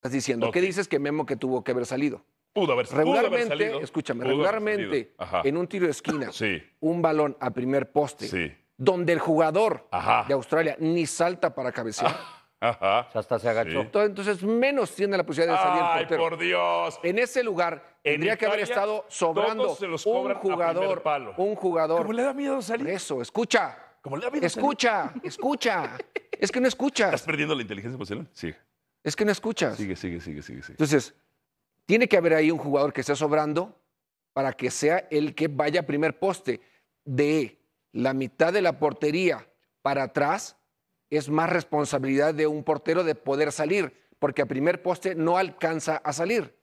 estás diciendo. ¿Qué dices que Memo que tuvo que haber salido? Pudo haber, regularmente, Escúchame, regularmente en un tiro de esquina, un balón a primer poste, donde el jugador de Australia ni salta para cabecear. Ah, ajá. hasta se agachó. Entonces, menos tiene la posibilidad de salir el portero. por Dios! En ese lugar tendría que haber estado sobrando un jugador. Un jugador. ¿Cómo le da miedo salir? Eso, escucha. ¿Cómo le da miedo Escucha, escucha. es que no escucha. ¿Estás perdiendo la inteligencia emocional? Sí. Es que no escuchas. Sigue, sigue, sigue, sigue, sigue. Entonces, tiene que haber ahí un jugador que esté sobrando para que sea el que vaya a primer poste. De la mitad de la portería para atrás, es más responsabilidad de un portero de poder salir, porque a primer poste no alcanza a salir.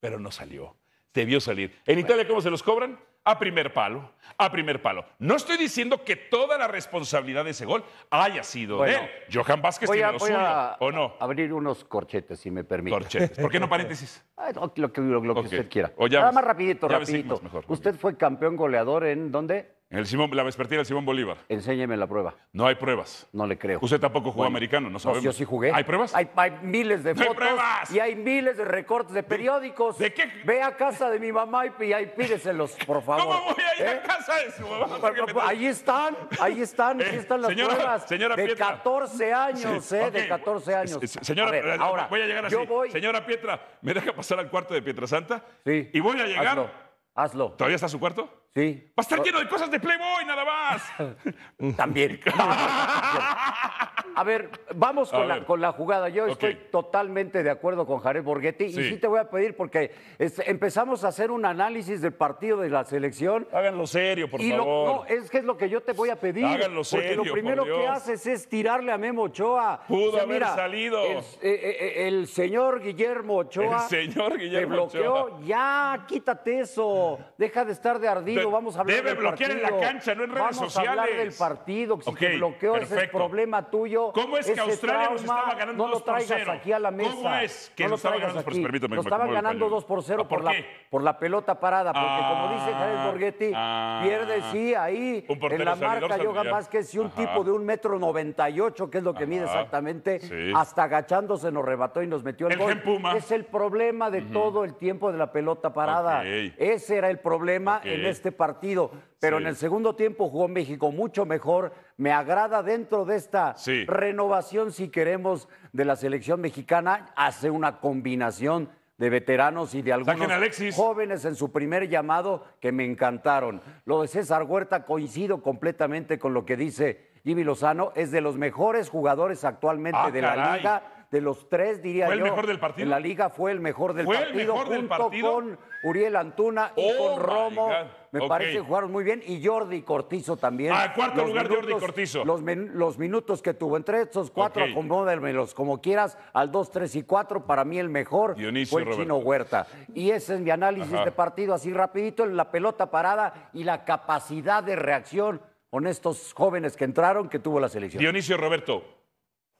Pero no salió. Debió salir. ¿En Italia cómo se los cobran? a primer palo, a primer palo. No estoy diciendo que toda la responsabilidad de ese gol haya sido de Johan Vázquez tiene a, ¿o no? Abrir unos corchetes, si me permite. Corchetes. ¿Por qué no paréntesis? lo, que, usted quiera. Nada más rapidito, rapidito. Usted fue campeón goleador en ¿dónde? Simón, la vespertina del Simón Bolívar. Enséñeme la prueba. No hay pruebas. No le creo. Usted tampoco jugó americano, no sabemos. yo sí jugué. ¿Hay pruebas? Hay, miles de ¡No hay pruebas! y hay miles de recortes de periódicos. de qué? Ve a casa de mi mamá y, ahí pídeselos, por favor. ¿Cómo voy a ir a ¿Eh? casa de su mamá? ahí están, ahí están, eh, ahí están las pruebas. señora de 14 años, ¿eh? De 14 años. Señora, voy a llegar así. Señora Pietra, ¿me deja pasar al cuarto de Santa? Sí. Y voy a llegar. hazlo. ¿Todavía está su cuarto? Sí. Va a estar lleno de cosas de Playboy, nada más. También. a ver, vamos con, La, jugada. Yo estoy totalmente de acuerdo con Jared Borghetti y sí te voy a pedir porque empezamos a hacer un análisis del partido de la selección. Háganlo serio, por favor. Lo, es que es lo que yo te voy a pedir. Háganlo serio. Porque lo primero que haces es tirarle a Memo Ochoa. Pudo salido. Eh, eh, el, señor Guillermo Ochoa. El señor Guillermo te bloqueó. Ya, quítate eso. Deja de estar de ardido. Debe bloquear en la cancha, no en redes sociales. Vamos a hablar del partido, si te bloqueo ese es problema tuyo. ¿Cómo es que Australia nos estaba ganando 2 por 0? No lo traigas aquí a la mesa. no nos estaba ganando 2 0? Nos estaban ganando 2 por 0 ¿Ah, por, la, por la pelota parada, porque como ah, dice Jared Borghetti, ah. pierde sí ahí en la marca Yoga que si un tipo de un metro 98, que es lo que mide exactamente, hasta agachándose nos rebató y nos metió el gol. Es el problema de todo el tiempo de la pelota parada. Ese era el problema en este este partido, pero en el segundo tiempo jugó México mucho mejor. Me agrada dentro de esta renovación, si queremos, de la selección mexicana, hace una combinación de veteranos y de algunos jóvenes en su primer llamado que me encantaron. Lo de César Huerta coincido completamente con lo que dice Jimmy Lozano, es de los mejores jugadores actualmente ah, de la liga de los tres, diría yo. el mejor del partido? En la liga fue el mejor del ¿Fue el partido. mejor del junto con Uriel Antuna y oh con Romo. Me parece que jugaron muy bien. Y Jordi Cortizo también. Ah, cuarto lugar, Jordi Cortizo. Los, minutos que tuvo. Entre esos cuatro, Ok. como quieras. Al 2, 3 y 4, para mí el mejor fue chino Huerta. Y ese es mi análisis de partido, así rapidito, la pelota parada y la capacidad de reacción con estos jóvenes que entraron que tuvo la selección. Dionisio Roberto,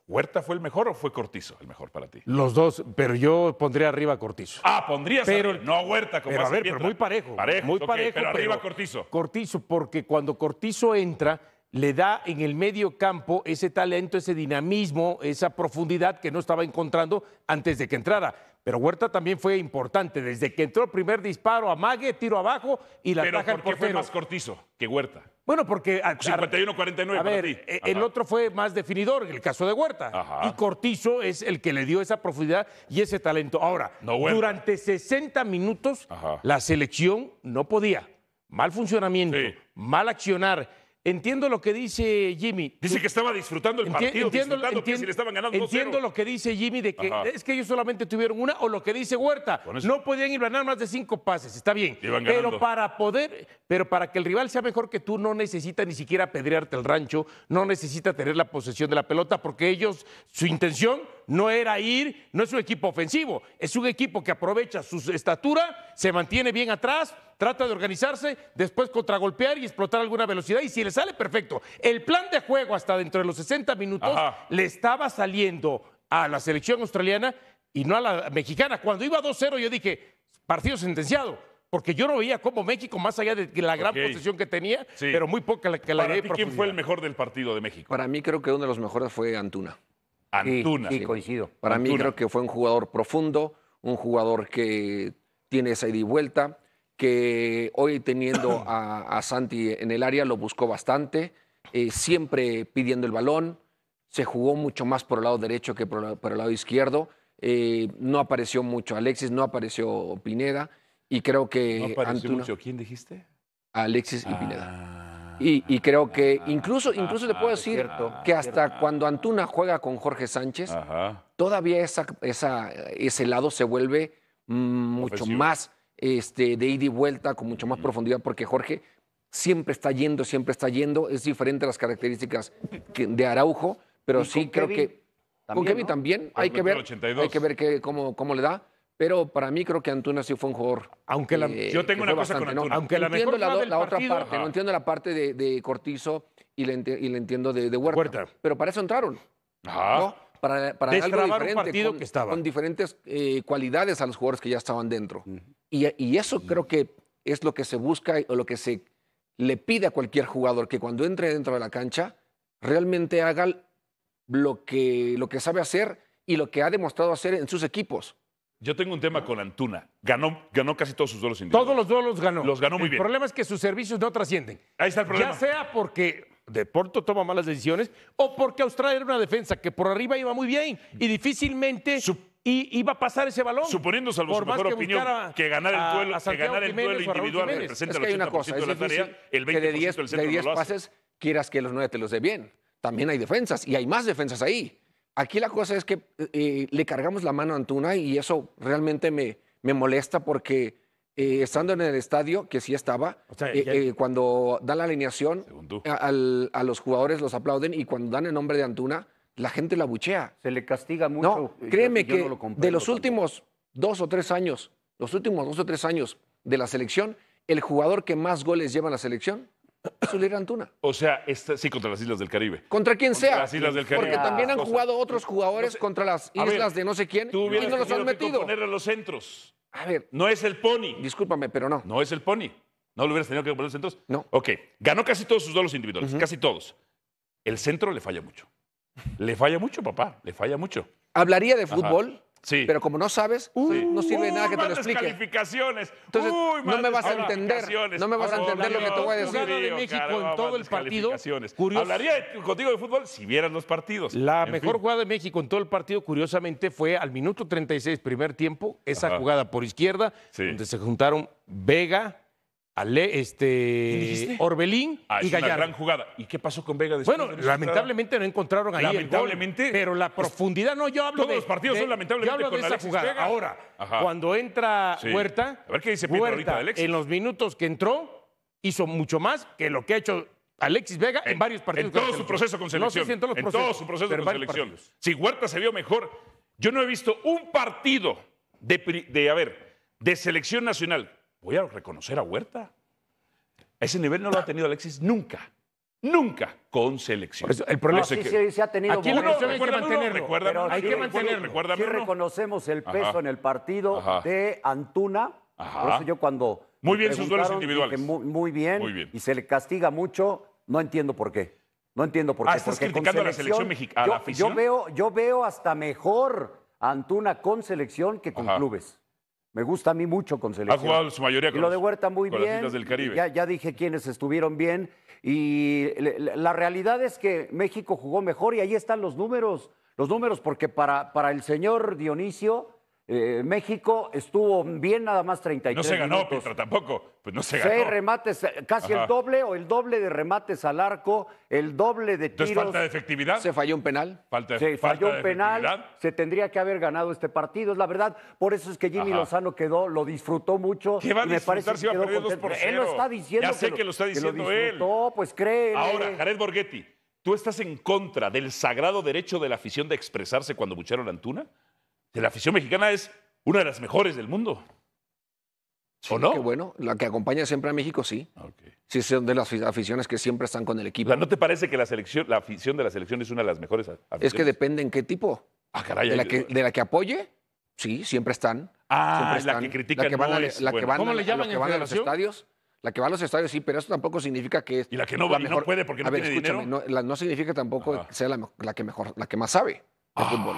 ¿Huerta fue el mejor o fue Cortizo el mejor para ti? Los dos, pero yo pondría arriba a Cortizo. Ah, pondrías pero, a, no Huerta como Pero a ver, pero muy parejo. muy parejo. Pero, arriba Cortizo. Cortizo, porque cuando Cortizo entra, le da en el medio campo ese talento, ese dinamismo, esa profundidad que no estaba encontrando antes de que entrara. Pero Huerta también fue importante. Desde que entró el primer disparo a tiro abajo y la pero ¿por qué fue más Cortizo que Huerta? Bueno, porque. 51-49. A ver, e, el otro fue más definidor, el caso de Huerta. Y Cortizo es el que le dio esa profundidad y ese talento. Ahora, durante 60 minutos, la selección no podía. Mal funcionamiento, mal accionar Entiendo lo que dice Jimmy. Dice que estaba disfrutando el partido, entiendo, disfrutando entiendo, que si le estaban ganando Entiendo lo que dice Jimmy de que es que ellos solamente tuvieron una, o lo que dice Huerta, no podían ir a ganar más de cinco pases, está bien. Pero para poder, pero para que el rival sea mejor que tú, no necesita ni siquiera pedrearte el rancho, no necesita tener la posesión de la pelota, porque ellos, su intención no era ir, no es un equipo ofensivo, es un equipo que aprovecha su estatura, se mantiene bien atrás trata de organizarse, después contragolpear y explotar alguna velocidad. Y si le sale, perfecto. El plan de juego hasta dentro de los 60 minutos le estaba saliendo a la selección australiana y no a la mexicana. Cuando iba 2-0 yo dije, partido sentenciado. Porque yo no veía cómo México, más allá de la gran posición posesión que tenía, pero muy poca la que la Para ti, ¿Quién fue el mejor del partido de México? Para mí creo que uno de los mejores fue Antuna. Antuna. Sí, coincido. Para mí creo que fue un jugador profundo, un jugador que tiene esa ida y vuelta, que hoy teniendo a, Santi en el área lo buscó bastante, eh, siempre pidiendo el balón, se jugó mucho más por el lado derecho que por, el lado izquierdo, eh, no apareció mucho Alexis, no apareció Pineda y creo que... No apareció ¿quién dijiste? Alexis y ah, Pineda. Ah, y, creo ah, que incluso, incluso le puedo decir que hasta cuando Antuna juega con Jorge Sánchez, todavía esa, esa, ese lado se vuelve mm, mucho más este, de ida y vuelta con mucha más profundidad, porque Jorge siempre está yendo, siempre está yendo. Es diferente a las características de Araujo, pero sí creo que. También, con Kevin también hay que, ver, hay que ver, cómo, cómo le da. Pero para mí creo que Antuna sí fue un jugador. Aunque la, yo tengo una cosa con Antuna. Aunque la entiendo la, otra parte, no entiendo la parte de, Cortizo y la, y entiendo de, Huerta, Pero para eso entraron para, para algo diferente, con, que diferentes eh, cualidades a los jugadores que ya estaban dentro. y, eso creo que es lo que se busca o lo que se le pide a cualquier jugador, que cuando entre dentro de la cancha realmente haga lo que, lo que sabe hacer y lo que ha demostrado hacer en sus equipos. Yo tengo un tema con Antuna. Ganó, ganó casi todos sus duelos individuales. Todos los duelos ganó. Los ganó muy bien. El problema es que sus servicios no trascienden. Ahí está el problema. Ya sea porque de Porto toma malas decisiones, o porque Australia era una defensa que por arriba iba muy bien y difícilmente iba a pasar ese balón. Suponiendo, salvo su mejor que opinión que ganar el duelo, que ganar el duelo individual representa es que el 80% cosa, de la tarea, el 20% de 10, del centro de 10 no lo hace. pases quieras que los 9 te los dé bien. También hay defensas y hay más defensas ahí. Aquí la cosa es que eh, eh, le cargamos la mano a Antuna y eso realmente me, me molesta porque eh, estando en el estadio, que sí estaba, eh, eh, cuando dan la alineación, a los jugadores los aplauden y cuando dan el nombre de Antuna, la gente la buchea. Se le castiga mucho. No, créeme que de los últimos dos o tres años, los últimos dos o tres años de la selección, el jugador que más goles lleva en la selección es Antuna. O sea, sí, contra las Islas del Caribe. Contra quien sea. del Porque también ah, han jugado otros jugadores contra las islas de no sé quién y no los han metido. poner a los centros. A ver. No es el pony. Discúlpame, pero no. No es el pony. No lo hubieras tenido que poner centros? No. Ok, ganó casi todos sus duelos individuales, casi todos. El centro le falla mucho. le falla mucho, papá, le falla mucho. Hablaría de fútbol, pero como no sabes, no sirve nada que te lo explique. Entonces, no me vas a entender. No me vas a entender lo que te voy a decir. de México en todo el partido. Hablaría contigo de fútbol si vieras los partidos. La mejor jugada de México en todo el partido, curiosamente, fue al minuto 36, primer tiempo, esa jugada por izquierda, donde se juntaron Vega, Ale, este, Orbelín ah, y Gallardo. Una gran jugada. ¿Y qué pasó con Vega después? Bueno, lamentablemente no encontraron ahí lamentablemente, gol, pero la profundidad no. Yo hablo todos los partidos son lamentablemente con Alexis Vega. Ahora, cuando entra Huerta, a ver qué dice Huerta, ahorita de Alexis. en los minutos que entró hizo mucho más que lo que ha hecho Alexis Vega en, varios partidos. En todo su proceso con selección. en, todo su proceso con selección. Si Huerta se vio mejor, yo no he visto un partido de a ver, de selección nacional voy a reconocer a Huerta. A ese nivel no lo ha tenido Alexis nunca. Nunca con selección. el problema es que... ha tenido Aquí no, hay que mantenerlo. el hay que reconocemos el peso en el partido de Antuna. Por eso yo cuando... Muy bien sus duelos individuales. Muy, bien, Y se le castiga mucho. No entiendo por qué. No entiendo por ah, qué. Ah, estás criticando a la selección mexicana, yo, yo, veo, yo veo hasta mejor Antuna con selección que con clubes. Me gusta a mí mucho con selección. Ha jugado su mayoría con y lo de Huerta muy bien. del Caribe. Ya, dije quienes estuvieron bien. Y la realidad es que México jugó mejor y ahí están los números. Los números, porque para, para el señor Dionisio, eh, México estuvo bien nada más 33 No se ganó, minutos. tampoco. Pues no se ganó. Seis remates, eh, casi el doble o el doble de remates al arco, el doble de Entonces, falta de efectividad. Se falló un penal. Falta, se falló un penal. Se tendría que haber ganado este partido, es la verdad. Por eso es que Jimmy Lozano quedó, lo disfrutó mucho. ¿Qué va a y me si va a perder 2 Él lo está diciendo. Ya sé que, lo, está diciendo que lo disfrutó, pues cree. Ahora, Jared Borghetti, ¿tú estás en contra del sagrado derecho de la afición de expresarse cuando bucharon a Antuna? de la afición mexicana es una de las mejores del mundo. ¿O no? bueno, la que acompaña siempre a México, sí. Sí, son de las aficiones que siempre están con el equipo. ¿No te parece que la, selección, la afición de la selección es una de las mejores Es que depende en qué tipo. Ah, caray. De la que, apoye, sí, siempre están. Ah, la que critica, a, es ¿Cómo le llaman que van a los estadios. La que va a los estadios, sí, pero eso tampoco significa que es. Y la que no, mejor, puede porque no tiene dinero. No, no significa tampoco sea la, que mejor, la que más sabe.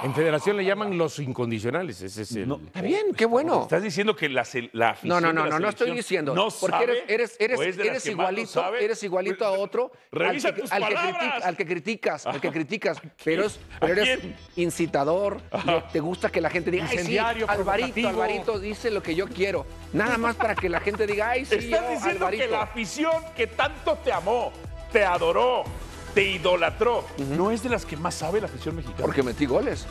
En federación le llaman los incondicionales. es está bien, qué bueno. Estás diciendo que la, la No, no, no, no, no estoy diciendo. porque eres, eres, eres, igualito, eres igualito a otro. al que, criticas, al que criticas. pero, eres incitador, te gusta que la gente diga, Alvarito, Alvarito dice lo que yo quiero. Nada más para que la gente diga, ay, sí, Estás diciendo que la afición que tanto te amó, te adoró, te idolatró. ¿No es de las que más sabe la afición mexicana? Porque metí goles.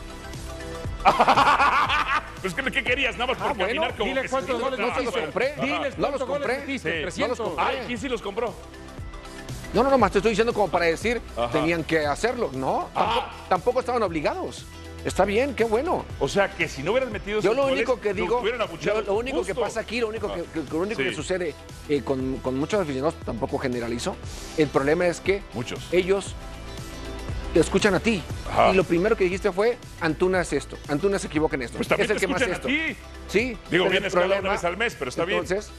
pues ¿qué, ¿qué, querías? Nada más por ah, caminar como Diles cuántos goles no, no los compré. Diles no los compré. Metiste, sí. No los compré. Ay, ¿quién sí los compró? No, no, no, más te estoy diciendo como para decir, tenían que hacerlo. No, ah. tampoco estaban obligados. Está bien, qué bueno. O sea, que si no hubieras metido Yo lo único que digo, lo único que pasa aquí, lo único que, ah. lo único que sucede eh, con, con, muchos aficionados, tampoco generalizo, el problema es que muchos. ellos te escuchan a ti. Y lo primero que dijiste fue, Antuna es esto, Antuna se equivoca en esto. Pues es el que más esto. Sí. Digo, viene cada una vez al mes, pero está bien. Entonces,